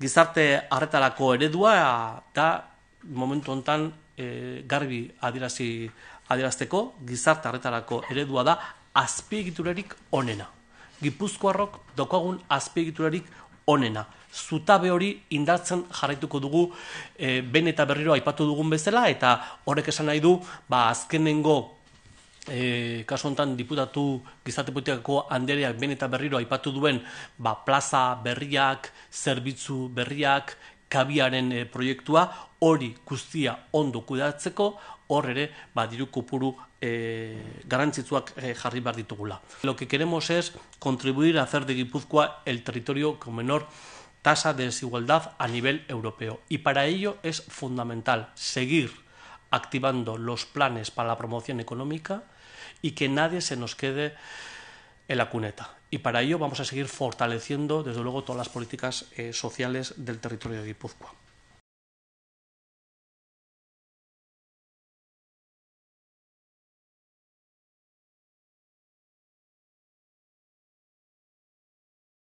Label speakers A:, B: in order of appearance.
A: gizarte harretarako eredua da momentu hontan eh, garbi adierazi adierazteko gizarte harretarako eredua da azpiegiturarik onena. Gipuzkoarrok dokagun azpiegiturarik onena. Zutabe hori indartzen jarraituko dugu e, eh, ben eta berriro aipatu dugun bezala eta horrek esan nahi du ba, azkenengo e, kasu honetan diputatu gizarte politikako andereak ben eta berriro aipatu duen ba, plaza berriak, zerbitzu berriak, kabiaren eh, proiektua, hori guztia ondo kudatzeko, hor ere, ba, diru kopuru e, jarri behar ditugula. Lo que queremos es contribuir a hacer de Gipuzkoa el territorio con menor tasa de desigualdad a nivel europeo. Y para ello es fundamental seguir activando los planes para la promoción económica y que nadie se nos quede en la cuneta. Y para ello vamos a seguir fortaleciendo, desde luego, todas las políticas eh,
B: sociales del territorio de Guipúzcoa.